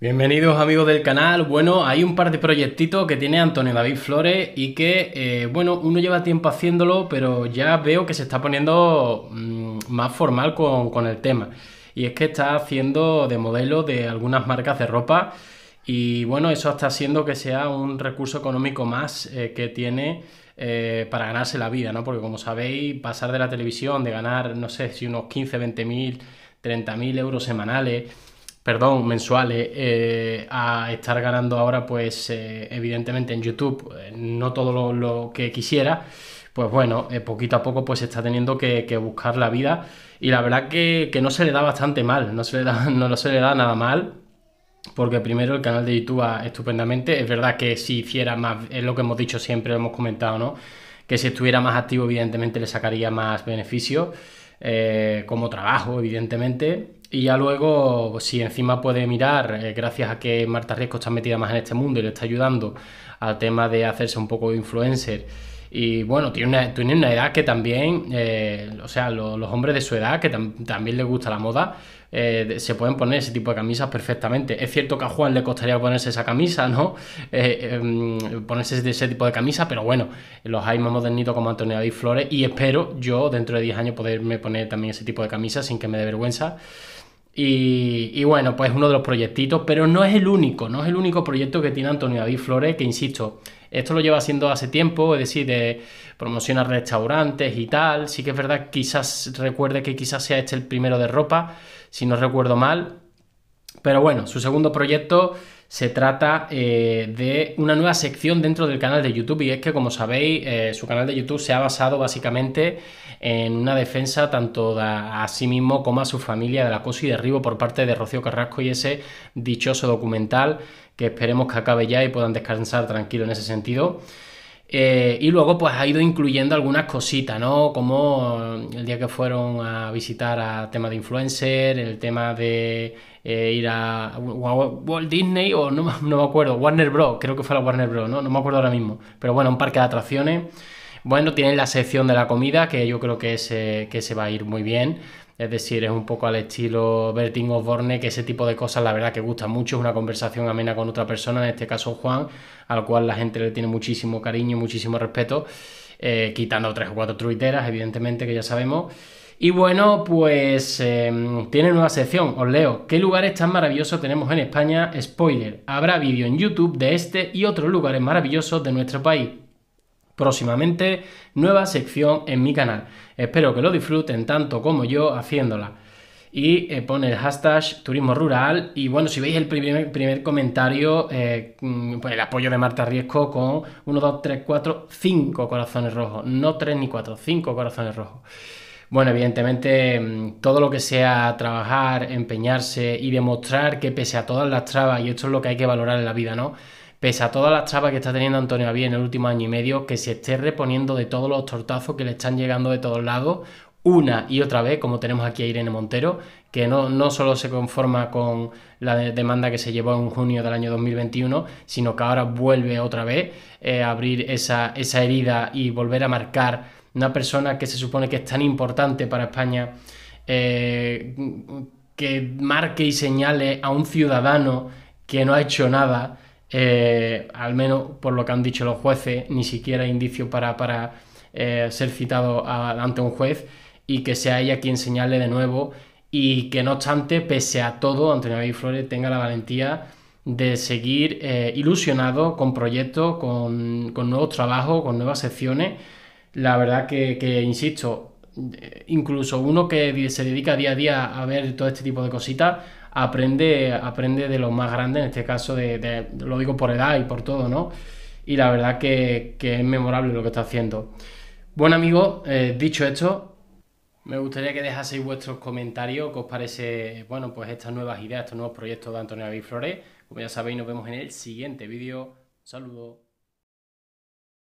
Bienvenidos amigos del canal. Bueno, hay un par de proyectitos que tiene Antonio David Flores y que, eh, bueno, uno lleva tiempo haciéndolo, pero ya veo que se está poniendo mm, más formal con, el tema. Y es que está haciendo de modelo de algunas marcas de ropa y, bueno, eso está haciendo que sea un recurso económico más eh, que tiene eh, para ganarse la vida, ¿no? Porque como sabéis, pasar de la televisión, de ganar, no sé, si unos 15, 20 mil, 30 mil euros semanales perdón, mensuales eh, a estar ganando ahora, pues eh, evidentemente en YouTube eh, no todo lo, lo, que quisiera, pues bueno, poquito a poco pues está teniendo que, buscar la vida y la verdad que, que, no se le da bastante mal, no se le da, no se le da nada mal. Porque primero el canal de YouTube va estupendamente. Es verdad que si hiciera más, es lo que hemos dicho siempre, lo hemos comentado, ¿no? Que si estuviera más activo, evidentemente le sacaría más beneficios. Eh, como trabajo, evidentemente. Y ya luego, si encima puede mirar, eh, gracias a que Marta Riesco está metida más en este mundo y le está ayudando al tema de hacerse un poco influencer y bueno, tiene una, una edad que también, eh, o sea, los hombres de su edad, que también les gusta la moda, eh, se pueden poner ese tipo de camisas perfectamente. Es cierto que a Juan le costaría ponerse esa camisa, ¿no? Eh, em, ponerse ese tipo de camisa, pero bueno, los hay más modernitos como Antonio David Flores y espero yo dentro de 10 años poderme poner también ese tipo de camisas sin que me dé vergüenza. Y, bueno, pues uno de los proyectitos, pero no es el único, no es el único proyecto que tiene Antonio David Flores, que insisto, esto lo lleva haciendo hace tiempo, es decir, de promocionar restaurantes y tal. Sí que es verdad, quizás recuerde que quizás sea este el primero de ropa, si no recuerdo mal. Pero bueno, su segundo proyecto se trata eh, de una nueva sección dentro del canal de YouTube y es que como sabéis eh, su canal de YouTube se ha basado básicamente en una defensa tanto de a sí mismo como a su familia del acoso y derribo por parte de Rocío Carrasco y ese dichoso documental que esperemos que acabe ya y puedan descansar tranquilo en ese sentido. Eh, y luego pues ha ido incluyendo algunas cositas, ¿no? Como el día que fueron a visitar a tema de influencer, el tema de eh, ir a, Walt Disney o no, me acuerdo, Warner Bros. Creo que fue la Warner Bros. ¿no? no me acuerdo ahora mismo. Pero bueno, un parque de atracciones. Bueno, tienen la sección de la comida que yo creo que que se va a ir muy bien. Es decir, es un poco al estilo Bertin Osborne, que ese tipo de cosas la verdad que gusta mucho, es una conversación amena con otra persona, en este caso Juan, al cual la gente le tiene muchísimo cariño, y muchísimo respeto, eh, quitando tres o cuatro truiteras, evidentemente, que ya sabemos. Y bueno, pues em, tiene nueva sección, os leo. ¿Qué lugares tan maravillosos tenemos en España? Spoiler, habrá vídeo en YouTube de este y otros lugares maravillosos de nuestro país próximamente nueva sección en mi canal. Espero que lo disfruten tanto como yo haciéndola. Y eh, pone el hashtag turismo rural. Y bueno, si veis el primer, primer comentario, eh, mm, pues el apoyo de Marta Riesco con 1, 2, 3, 4, 5 corazones rojos. No 3 ni 4, 5 corazones rojos. Bueno, evidentemente mm, todo lo que sea trabajar, empeñarse y demostrar que pese a todas las trabas, y esto es lo que hay que valorar en la vida, ¿no? pese a todas las trabas que está teniendo Antonio Abí en el último año y medio, que se esté reponiendo de todos los tortazos que le están llegando de todos lados, una y otra vez, como tenemos aquí a Irene Montero, que no, no solo se conforma con la demanda que se llevó en junio del año 2021, sino que ahora vuelve otra vez eh, a abrir esa, herida y volver a marcar una persona que se supone que es tan importante para España, eh, que marque y señale a un ciudadano que no ha hecho nada eh, al menos por lo que han dicho los jueces, ni siquiera indicio para, eh, ser citado ante un juez y que sea ella quien señale de nuevo y que no obstante, pese a todo, Antonio David tenga la valentía de seguir eh, ilusionado con proyectos, con, nuevos trabajos, con nuevas secciones. La verdad que, que, insisto, incluso uno que se dedica día a día a ver todo este tipo de cositas, aprende, de los más grandes, en este caso de, lo digo por edad y por todo, ¿no? Y la verdad que, es memorable lo que está haciendo. Bueno amigos, eh, dicho esto, me gustaría que dejaseis vuestros comentarios, que os parece, bueno, pues estas nuevas ideas, estos nuevos proyectos de Antonio David Flores. Como ya sabéis, nos vemos en el siguiente vídeo. Saludos.